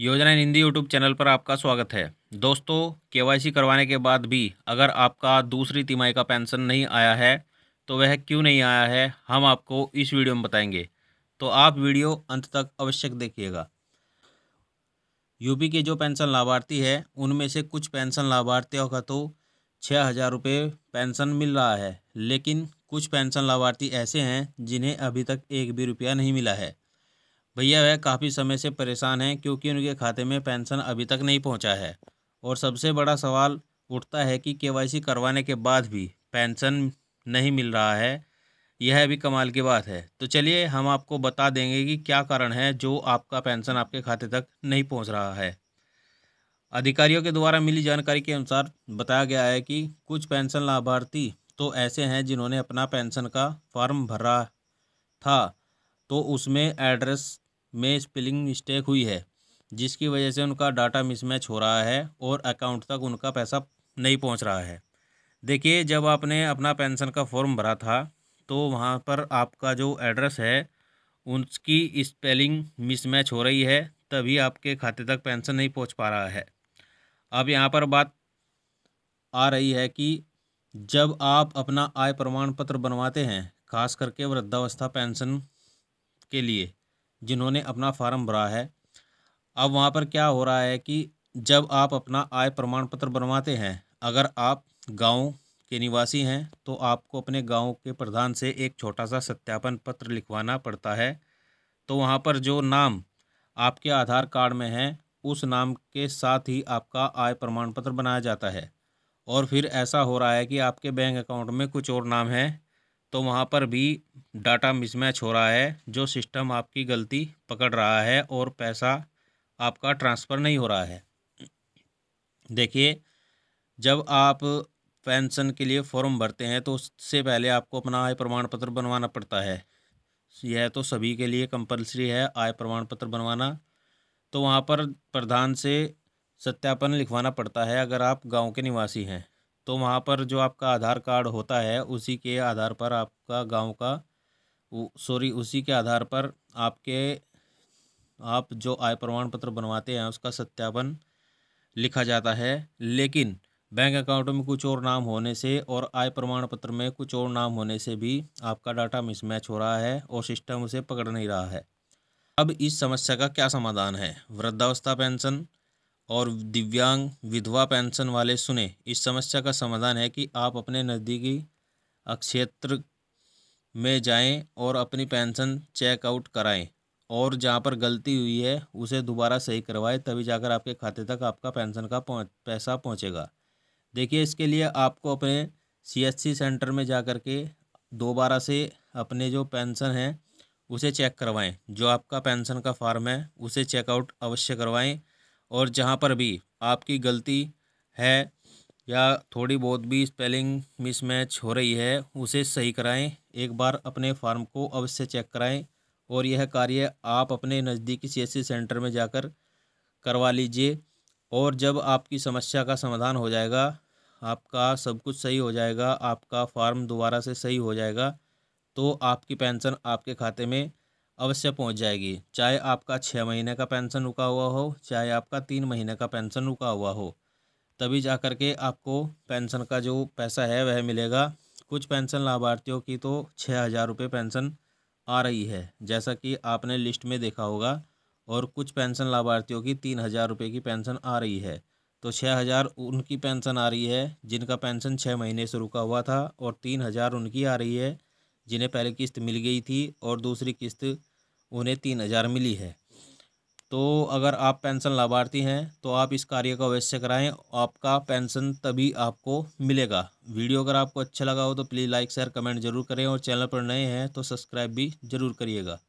योजना Hindi YouTube channel पर आपका स्वागत है दोस्तों केवाईसी करवाने के बाद भी अगर आपका दूसरी तिमाही का पेंशन नहीं आया है तो वह क्यों नहीं आया है हम आपको इस वीडियो में बताएंगे तो आप वीडियो अंत तक अवश्य देखिएगा यूपी के जो पेंशन लाभार्थी है उनमें से कुछ पेंशन लाभार्थियों का तो छः हज़ार रुपये पेंशन मिल रहा है लेकिन कुछ पेंशन लाभार्थी ऐसे हैं जिन्हें अभी तक एक भी रुपया नहीं मिला है भैया वह काफ़ी समय से परेशान हैं क्योंकि उनके खाते में पेंशन अभी तक नहीं पहुंचा है और सबसे बड़ा सवाल उठता है कि केवाईसी करवाने के बाद भी पेंशन नहीं मिल रहा है यह भी कमाल की बात है तो चलिए हम आपको बता देंगे कि क्या कारण है जो आपका पेंशन आपके खाते तक नहीं पहुँच रहा है अधिकारियों के द्वारा मिली जानकारी के अनुसार बताया गया है कि कुछ पेंशन लाभार्थी तो ऐसे हैं जिन्होंने अपना पेंशन का फॉर्म भरा था तो उसमें एड्रेस में स्पेलिंग मिस्टेक हुई है जिसकी वजह से उनका डाटा मिसमैच हो रहा है और अकाउंट तक उनका पैसा नहीं पहुंच रहा है देखिए जब आपने अपना पेंशन का फॉर्म भरा था तो वहाँ पर आपका जो एड्रेस है उनकी स्पेलिंग मिसमैच हो रही है तभी आपके खाते तक पेंशन नहीं पहुँच पा रहा है अब यहाँ पर बात आ रही है कि जब आप अपना आय प्रमाण पत्र बनवाते हैं खास करके वृद्धावस्था पेंशन के लिए जिन्होंने अपना फार्म भरा है अब वहाँ पर क्या हो रहा है कि जब आप अपना आय प्रमाण पत्र बनवाते हैं अगर आप गाँव के निवासी हैं तो आपको अपने गांव के प्रधान से एक छोटा सा सत्यापन पत्र लिखवाना पड़ता है तो वहाँ पर जो नाम आपके आधार कार्ड में है उस नाम के साथ ही आपका आय प्रमाण पत्र बनाया जाता है और फिर ऐसा हो रहा है कि आपके बैंक अकाउंट में कुछ और नाम है तो वहाँ पर भी डाटा मिसमैच हो रहा है जो सिस्टम आपकी गलती पकड़ रहा है और पैसा आपका ट्रांसफ़र नहीं हो रहा है देखिए जब आप पेंशन के लिए फॉर्म भरते हैं तो उससे पहले आपको अपना आय प्रमाण पत्र बनवाना पड़ता है यह तो सभी के लिए कंपलसरी है आय प्रमाण पत्र बनवाना तो वहाँ पर प्रधान से सत्यापन लिखवाना पड़ता है अगर आप गांव के निवासी हैं तो वहाँ पर जो आपका आधार कार्ड होता है उसी के आधार पर आपका गांव का सॉरी उसी के आधार पर आपके आप जो आय प्रमाण पत्र बनवाते हैं उसका सत्यापन लिखा जाता है लेकिन बैंक अकाउंट में कुछ और नाम होने से और आय प्रमाण पत्र में कुछ और नाम होने से भी आपका डाटा मिसमैच हो रहा है और सिस्टम उसे पकड़ नहीं रहा है अब इस समस्या का क्या समाधान है वृद्धावस्था पेंशन और दिव्यांग विधवा पेंशन वाले सुने इस समस्या का समाधान है कि आप अपने नज़दीकी अक्षेत्र में जाएं और अपनी पेंशन चेकआउट कराएं और जहां पर गलती हुई है उसे दोबारा सही करवाएं तभी जाकर आपके खाते तक आपका पेंशन का पहुंच पैसा पहुंचेगा देखिए इसके लिए आपको अपने सीएससी सेंटर में जा कर के दोबारा से अपने जो पेंशन है उसे चेक करवाएं जो आपका पेंशन का फार्म है उसे चेकआउट अवश्य करवाएँ और जहाँ पर भी आपकी गलती है या थोड़ी बहुत भी स्पेलिंग मिसमैच हो रही है उसे सही कराएं एक बार अपने फार्म को अवश्य चेक कराएं और यह कार्य आप अपने नज़दीकी सी सेंटर में जाकर करवा लीजिए और जब आपकी समस्या का समाधान हो जाएगा आपका सब कुछ सही हो जाएगा आपका फार्म दोबारा से सही हो जाएगा तो आपकी पेंशन आपके खाते में अवश्य पहुंच जाएगी चाहे आपका छः महीने का पेंशन रुका हुआ हो चाहे आपका तीन महीने का पेंशन रुका हुआ हो तभी जा कर के आपको पेंशन का जो पैसा है वह मिलेगा कुछ पेंशन लाभार्थियों की तो छः हज़ार रुपये पेंशन आ रही है जैसा कि आपने लिस्ट में देखा होगा और कुछ पेंशन लाभार्थियों की तीन हज़ार रुपये की पेंशन आ रही है तो छः हज़ार उनकी पेंशन आ रही है जिनका पेंशन छः महीने से रुका हुआ था और तीन हज़ार उनकी आ रही है जिन्हें पहले किस्त मिल गई थी और दूसरी किस्त उन्हें तीन हज़ार मिली है तो अगर आप पेंशन लाभार्थी हैं तो आप इस कार्य को अवश्य कराएं आपका पेंशन तभी आपको मिलेगा वीडियो अगर आपको अच्छा लगा हो तो प्लीज़ लाइक शेयर कमेंट जरूर करें और चैनल पर नए हैं तो सब्सक्राइब भी जरूर करिएगा